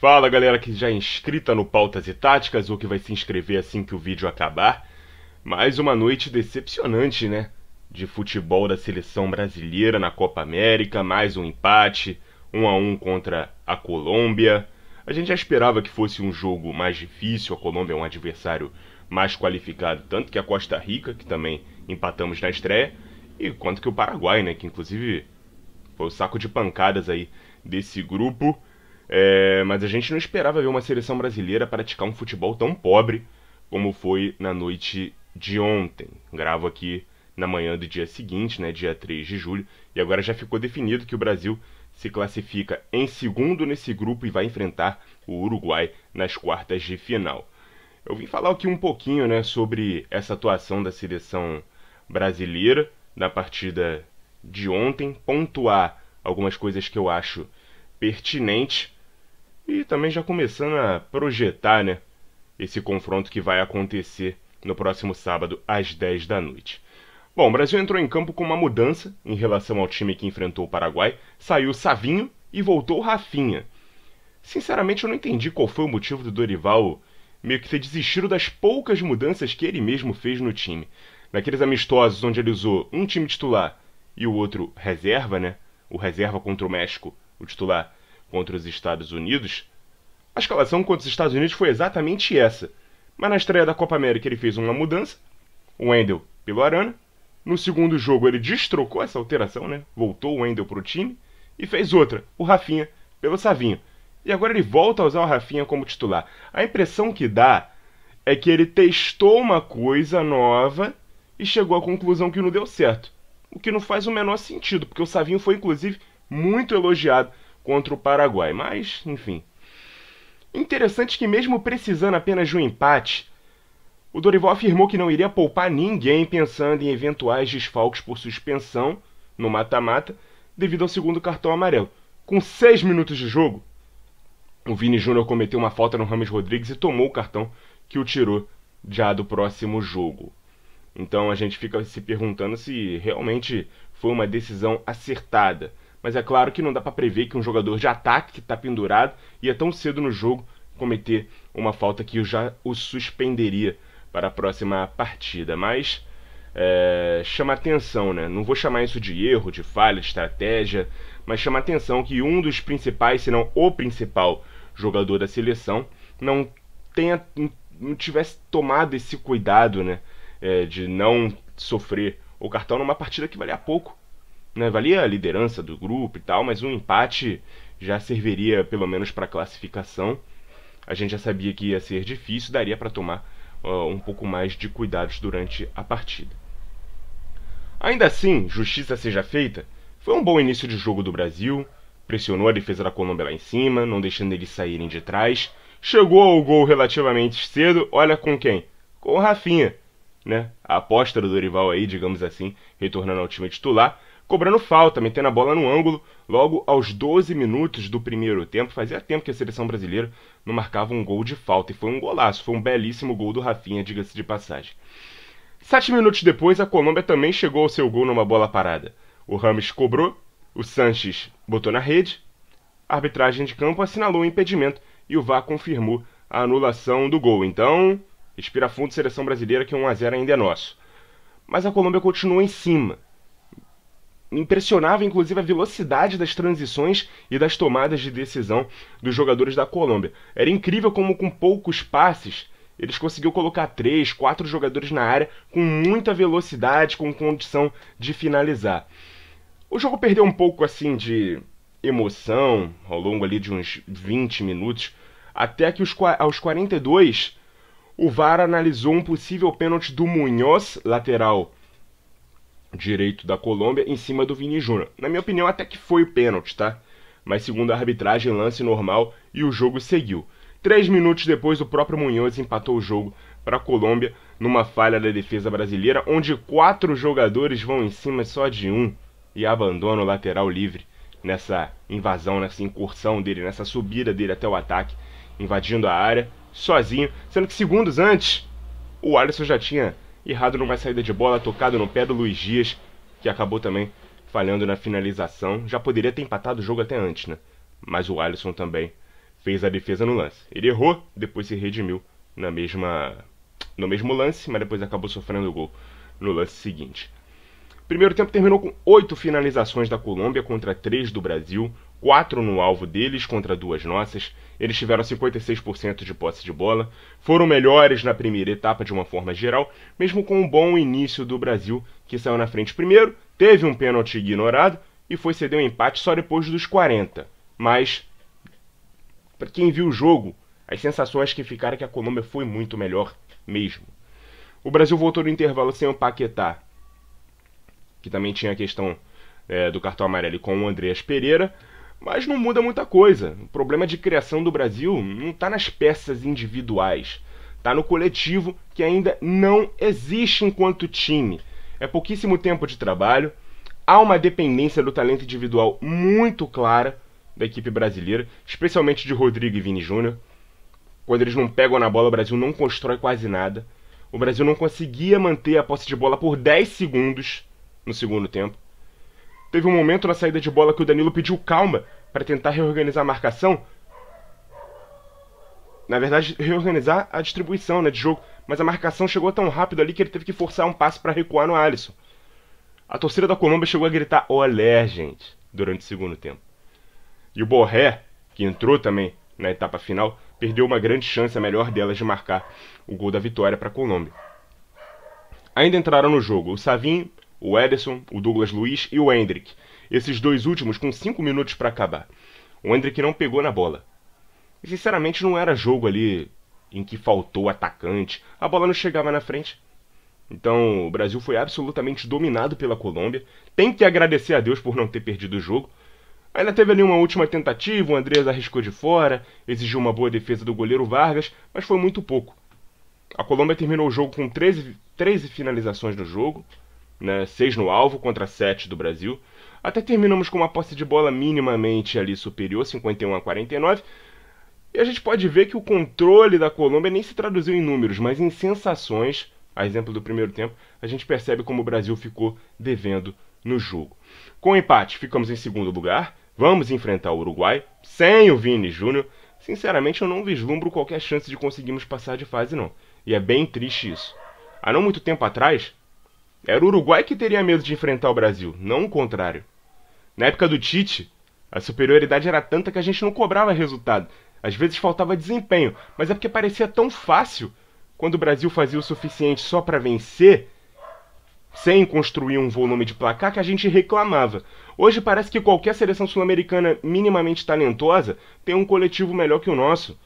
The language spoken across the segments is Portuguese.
Fala galera que já é inscrita no Pautas e Táticas ou que vai se inscrever assim que o vídeo acabar. Mais uma noite decepcionante, né? De futebol da seleção brasileira na Copa América, mais um empate, um a um contra a Colômbia. A gente já esperava que fosse um jogo mais difícil, a Colômbia é um adversário mais qualificado, tanto que a Costa Rica, que também empatamos na estreia, e quanto que o Paraguai, né, que inclusive foi o saco de pancadas aí desse grupo. É, mas a gente não esperava ver uma seleção brasileira praticar um futebol tão pobre como foi na noite de ontem. Gravo aqui na manhã do dia seguinte, né, dia 3 de julho, e agora já ficou definido que o Brasil se classifica em segundo nesse grupo e vai enfrentar o Uruguai nas quartas de final. Eu vim falar aqui um pouquinho né, sobre essa atuação da seleção brasileira na partida de ontem, pontuar algumas coisas que eu acho pertinentes e também já começando a projetar, né, esse confronto que vai acontecer no próximo sábado às 10 da noite. Bom, o Brasil entrou em campo com uma mudança em relação ao time que enfrentou o Paraguai. Saiu Savinho e voltou Rafinha. Sinceramente, eu não entendi qual foi o motivo do Dorival meio que ter desistido das poucas mudanças que ele mesmo fez no time. Naqueles amistosos onde ele usou um time titular e o outro reserva, né? O reserva contra o México, o titular contra os Estados Unidos, a escalação contra os Estados Unidos foi exatamente essa. Mas na estreia da Copa América ele fez uma mudança, o Wendel pelo Arana. No segundo jogo ele destrocou essa alteração, né? Voltou o Wendel para o time e fez outra, o Rafinha pelo Savinho. E agora ele volta a usar o Rafinha como titular. A impressão que dá é que ele testou uma coisa nova e chegou à conclusão que não deu certo. O que não faz o menor sentido, porque o Savinho foi inclusive muito elogiado contra o Paraguai, mas enfim. Interessante que, mesmo precisando apenas de um empate, o Dorival afirmou que não iria poupar ninguém pensando em eventuais desfalques por suspensão no mata-mata devido ao segundo cartão amarelo. Com seis minutos de jogo, o Vini Júnior cometeu uma falta no Ramos Rodrigues e tomou o cartão que o tirou já do próximo jogo. Então a gente fica se perguntando se realmente foi uma decisão acertada mas é claro que não dá para prever que um jogador de ataque que está pendurado ia tão cedo no jogo cometer uma falta que já o suspenderia para a próxima partida. Mas é, chama atenção, né? Não vou chamar isso de erro, de falha, de estratégia, mas chama atenção que um dos principais, se não o principal jogador da seleção, não tenha não tivesse tomado esse cuidado, né? É, de não sofrer o cartão numa partida que valia pouco né? Valia a liderança do grupo e tal, mas um empate já serviria pelo menos para classificação. A gente já sabia que ia ser difícil, daria para tomar uh, um pouco mais de cuidados durante a partida. Ainda assim, justiça seja feita, foi um bom início de jogo do Brasil, pressionou a defesa da Colômbia lá em cima, não deixando eles saírem de trás, chegou ao gol relativamente cedo, olha com quem? Com o Rafinha, né? A aposta do Dorival aí, digamos assim, retornando ao time titular, cobrando falta, metendo a bola no ângulo logo aos 12 minutos do primeiro tempo. Fazia tempo que a seleção brasileira não marcava um gol de falta e foi um golaço, foi um belíssimo gol do Rafinha, diga-se de passagem. Sete minutos depois, a Colômbia também chegou ao seu gol numa bola parada. O Rames cobrou, o Sanches botou na rede, a arbitragem de campo assinalou o impedimento e o VAR confirmou a anulação do gol. Então, respira fundo, seleção brasileira, que 1 a 0 ainda é nosso. Mas a Colômbia continua em cima impressionava inclusive a velocidade das transições e das tomadas de decisão dos jogadores da Colômbia. Era incrível como com poucos passes eles conseguiam colocar três, quatro jogadores na área com muita velocidade, com condição de finalizar. O jogo perdeu um pouco assim de emoção ao longo ali de uns 20 minutos, até que os, aos 42 o VAR analisou um possível pênalti do Munhoz, lateral direito da Colômbia em cima do Vini Júnior. Na minha opinião, até que foi o pênalti, tá? Mas segundo a arbitragem, lance normal e o jogo seguiu. Três minutos depois, o próprio Munhoz empatou o jogo para a Colômbia numa falha da defesa brasileira, onde quatro jogadores vão em cima só de um e abandona o lateral livre nessa invasão, nessa incursão dele, nessa subida dele até o ataque, invadindo a área sozinho, sendo que segundos antes o Alisson já tinha Errado numa é. saída de bola, tocado no pé do Luiz Dias, que acabou também falhando na finalização. Já poderia ter empatado o jogo até antes, né? Mas o Alisson também fez a defesa no lance. Ele errou, depois se redimiu na mesma no mesmo lance, mas depois acabou sofrendo o gol no lance seguinte. Primeiro tempo terminou com oito finalizações da Colômbia contra três do Brasil. 4 no alvo deles contra duas nossas, eles tiveram 56% de posse de bola, foram melhores na primeira etapa de uma forma geral, mesmo com um bom início do Brasil, que saiu na frente primeiro, teve um pênalti ignorado e foi ceder um empate só depois dos 40. Mas, para quem viu o jogo, as sensações que ficaram é que a Colômbia foi muito melhor mesmo. O Brasil voltou no intervalo sem o Paquetá, que também tinha a questão é, do cartão amarelo com o Andreas Pereira. Mas não muda muita coisa. O problema de criação do Brasil não está nas peças individuais, está no coletivo que ainda não existe enquanto time. É pouquíssimo tempo de trabalho, há uma dependência do talento individual muito clara da equipe brasileira, especialmente de Rodrigo e Vini Júnior. Quando eles não pegam na bola, o Brasil não constrói quase nada. O Brasil não conseguia manter a posse de bola por 10 segundos no segundo tempo. Teve um momento na saída de bola que o Danilo pediu calma para tentar reorganizar a marcação. Na verdade, reorganizar a distribuição né, de jogo, mas a marcação chegou tão rápido ali que ele teve que forçar um passe para recuar no Alisson. A torcida da Colômbia chegou a gritar olé, gente, durante o segundo tempo. E o Borré, que entrou também na etapa final, perdeu uma grande chance, a melhor delas, de marcar o gol da vitória para a Colômbia. Ainda entraram no jogo o Savin o Ederson, o Douglas Luiz e o Hendrick. Esses dois últimos com 5 minutos para acabar. O Hendrick não pegou na bola. E, sinceramente, não era jogo ali em que faltou atacante, a bola não chegava na frente. Então, o Brasil foi absolutamente dominado pela Colômbia. Tem que agradecer a Deus por não ter perdido o jogo. Ainda teve ali uma última tentativa, o Andrés arriscou de fora, exigiu uma boa defesa do goleiro Vargas, mas foi muito pouco. A Colômbia terminou o jogo com 13, 13 finalizações no jogo, né? Seis no alvo contra sete do Brasil. Até terminamos com uma posse de bola minimamente ali superior, 51 a 49. E a gente pode ver que o controle da Colômbia nem se traduziu em números, mas em sensações, a exemplo do primeiro tempo, a gente percebe como o Brasil ficou devendo no jogo. Com o empate, ficamos em segundo lugar. Vamos enfrentar o Uruguai sem o Vini Júnior. Sinceramente, eu não vislumbro qualquer chance de conseguirmos passar de fase, não. E é bem triste isso. Há não muito tempo atrás, era o Uruguai que teria medo de enfrentar o Brasil, não o contrário. Na época do Tite, a superioridade era tanta que a gente não cobrava resultado. Às vezes faltava desempenho, mas é porque parecia tão fácil quando o Brasil fazia o suficiente só para vencer, sem construir um volume de placar que a gente reclamava. Hoje parece que qualquer seleção sul-americana minimamente talentosa tem um coletivo melhor que o nosso.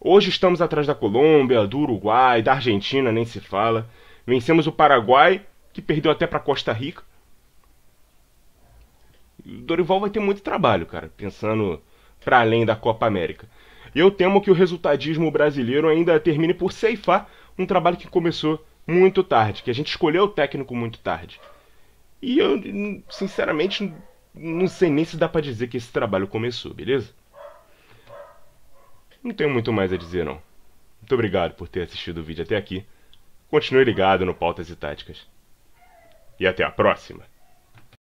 Hoje estamos atrás da Colômbia, do Uruguai, da Argentina, nem se fala. Vencemos o Paraguai, que perdeu até para Costa Rica. O Dorival vai ter muito trabalho, cara, pensando para além da Copa América. Eu temo que o resultadismo brasileiro ainda termine por ceifar um trabalho que começou muito tarde, que a gente escolheu o técnico muito tarde. E eu, sinceramente, não sei nem se dá para dizer que esse trabalho começou, beleza? Não tenho muito mais a dizer não. Muito obrigado por ter assistido o vídeo até aqui. Continue ligado no Pautas e Táticas. E até a próxima!